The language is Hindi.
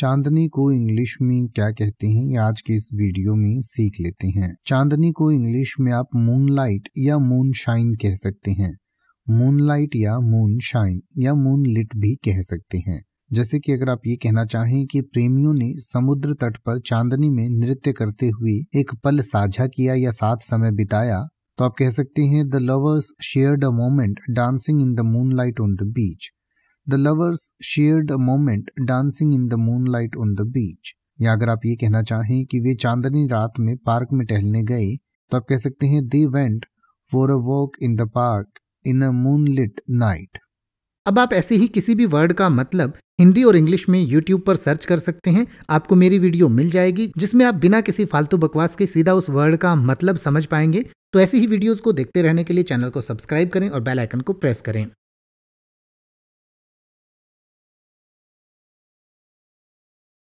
चांदनी को इंग्लिश में क्या कहते हैं ये आज के इस वीडियो में सीख लेते हैं चांदनी को इंग्लिश में आप मूनलाइट या मून शाइन कह सकते हैं मूनलाइट या मून शाइन या मून लिट भी कह सकते हैं जैसे कि अगर आप ये कहना चाहें कि प्रेमियों ने समुद्र तट पर चांदनी में नृत्य करते हुए एक पल साझा किया या साथ समय बिताया तो आप कह सकते हैं the lovers shared a moment dancing in the light on the beach the lovers shared a moment dancing in the moonlight on the beach या अगर आप ये कहना चाहें कि वे चांदनी रात में पार्क में टहलने गए तो आप कह सकते हैं they went for a walk in the park in a lit night अब आप ऐसे ही किसी भी वर्ड का मतलब हिंदी और इंग्लिश में यूट्यूब पर सर्च कर सकते हैं आपको मेरी वीडियो मिल जाएगी जिसमें आप बिना किसी फालतू बकवास के सीधा उस वर्ड का मतलब समझ पाएंगे तो ऐसी ही वीडियोस को देखते रहने के लिए चैनल को सब्सक्राइब करें और बेल आइकन को प्रेस करें